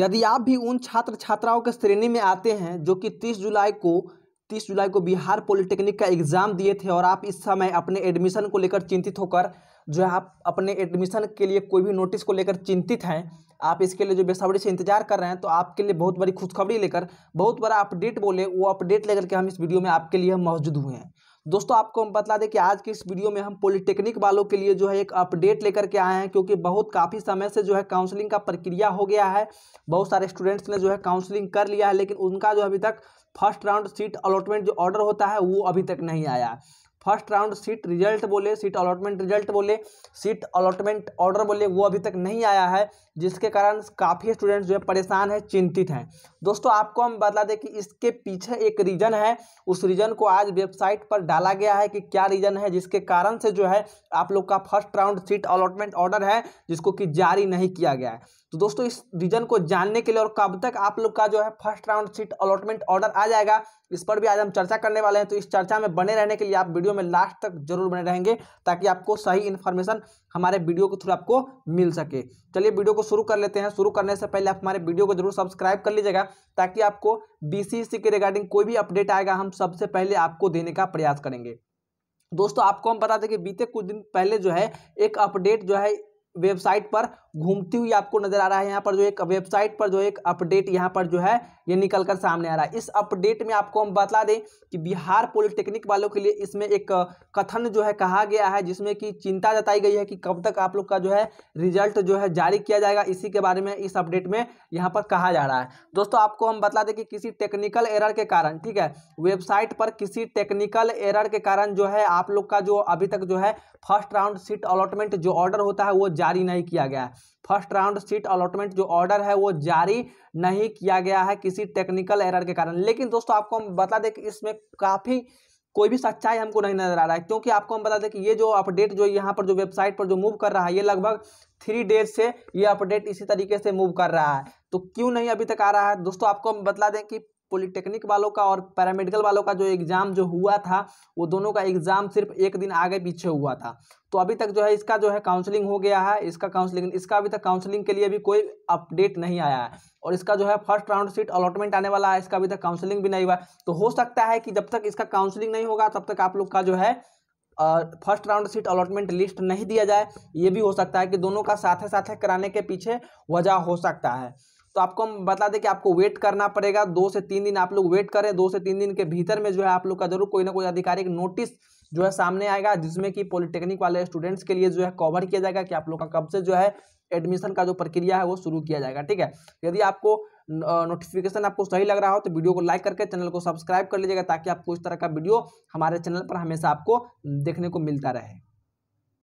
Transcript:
यदि आप भी उन छात्र छात्राओं के श्रेणी में आते हैं जो कि तीस जुलाई को तीस जुलाई को बिहार पॉलिटेक्निक का एग्ज़ाम दिए थे और आप इस समय अपने एडमिशन को लेकर चिंतित होकर जो है आप अपने एडमिशन के लिए कोई भी नोटिस को लेकर चिंतित हैं आप इसके लिए जो बेसब्री से इंतजार कर रहे हैं तो आपके लिए बहुत बड़ी खुशखबरी लेकर बहुत बड़ा अपडेट बोले वो अपडेट लेकर के हम इस वीडियो में आपके लिए मौजूद हुए हैं दोस्तों आपको हम बता दें कि आज की इस वीडियो में हम पॉलिटेक्निक वालों के लिए जो है एक अपडेट लेकर के आए हैं क्योंकि बहुत काफ़ी समय से जो है काउंसलिंग का प्रक्रिया हो गया है बहुत सारे स्टूडेंट्स ने जो है काउंसलिंग कर लिया है लेकिन उनका जो अभी तक फर्स्ट राउंड सीट अलॉटमेंट जो ऑर्डर होता है वो अभी तक नहीं आया फर्स्ट राउंड सीट रिजल्ट बोले सीट अलॉटमेंट रिजल्ट बोले सीट अलॉटमेंट ऑर्डर बोले वो अभी तक नहीं आया है जिसके कारण काफ़ी स्टूडेंट्स जो है परेशान हैं चिंतित हैं दोस्तों आपको हम बता दें कि इसके पीछे एक रीज़न है उस रीज़न को आज वेबसाइट पर डाला गया है कि क्या रीज़न है जिसके कारण से जो है आप लोग का first round seat allotment order है जिसको कि जारी नहीं किया गया है तो दोस्तों इस रीज़न को जानने के लिए और कब तक आप लोग का जो है first round seat allotment order आ जाएगा इस पर भी आज हम चर्चा करने वाले हैं तो इस चर्चा में बने रहने के लिए आप वीडियो में लास्ट तक जरूर बने रहेंगे ताकि आपको सही इन्फॉर्मेशन हमारे वीडियो के थ्रू आपको मिल सके चलिए वीडियो को शुरू कर लेते हैं शुरू करने से पहले आप हमारे वीडियो को जरूर सब्सक्राइब कर लीजिएगा ताकि आपको बी के रिगार्डिंग कोई भी अपडेट आएगा हम सबसे पहले आपको देने का प्रयास करेंगे दोस्तों आपको हम बता दें कि बीते कुछ दिन पहले जो है एक अपडेट जो है वेबसाइट पर घूमती हुई आपको नजर आ रहा है यहाँ पर जो एक वेबसाइट पर जो एक अपडेट यहाँ पर जो है ये निकल कर सामने आ रहा है इस अपडेट में आपको हम बता दें कि बिहार पॉलिटेक्निक वालों के लिए इसमें एक कथन जो है कहा गया है जिसमें कि चिंता जताई गई है कि कब तक आप लोग का जो है रिजल्ट जो है जारी किया जाएगा इसी के बारे में इस अपडेट में यहाँ पर कहा जा रहा है दोस्तों आपको हम बता दें कि किसी टेक्निकल एरर के कारण ठीक है वेबसाइट पर किसी टेक्निकल एरर के कारण जो है आप लोग का जो अभी तक जो है फर्स्ट राउंड सीट अलॉटमेंट जो ऑर्डर होता है वो जारी नहीं किया गया है फर्स्ट राउंड सीट अलॉटमेंट जो ऑर्डर है वो जारी नहीं किया गया है किसी टेक्निकल एरर के कारण लेकिन दोस्तों आपको हम बता दें कि इसमें काफ़ी कोई भी सच्चाई हमको नहीं नजर आ रहा है क्योंकि आपको हम बता दें कि ये जो अपडेट जो यहाँ पर जो वेबसाइट पर जो मूव कर रहा है ये लगभग थ्री डेज से ये अपडेट इसी तरीके से मूव कर रहा है तो क्यों नहीं अभी तक आ रहा है दोस्तों आपको हम बता दें कि पॉलिटेक्निक वालों का और पैरामेडिकल वालों का जो एग्ज़ाम जो हुआ था वो दोनों का एग्ज़ाम सिर्फ एक दिन आगे पीछे हुआ था तो अभी तक जो है इसका जो है काउंसलिंग हो गया है इसका काउंसलिंग इसका अभी तक काउंसलिंग के लिए भी कोई अपडेट नहीं आया है और इसका जो है फर्स्ट राउंड सीट अलॉटमेंट आने वाला है इसका अभी तक काउंसलिंग भी नहीं हुआ तो हो सकता है कि जब तक इसका काउंसलिंग नहीं होगा तब तक आप लोग का जो है first round seat allotment list नहीं दिया जाए ये भी हो सकता है कि दोनों का साथ साथ कराने के पीछे वजह हो सकता है तो आपको हम बता दें कि आपको वेट करना पड़ेगा दो से तीन दिन आप लोग वेट करें दो से तीन दिन के भीतर में जो है आप लोग का जरूर कोई ना कोई आधिकारिक नोटिस जो है सामने आएगा जिसमें कि पॉलिटेक्निक वाले स्टूडेंट्स के लिए जो है कवर किया जाएगा कि आप लोग का कब से जो है एडमिशन का जो प्रक्रिया है वो शुरू किया जाएगा ठीक है यदि आपको नोटिफिकेशन आपको सही लग रहा हो तो वीडियो को लाइक करके चैनल को सब्सक्राइब कर लीजिएगा ताकि आपको इस तरह का वीडियो हमारे चैनल पर हमेशा आपको देखने को मिलता रहे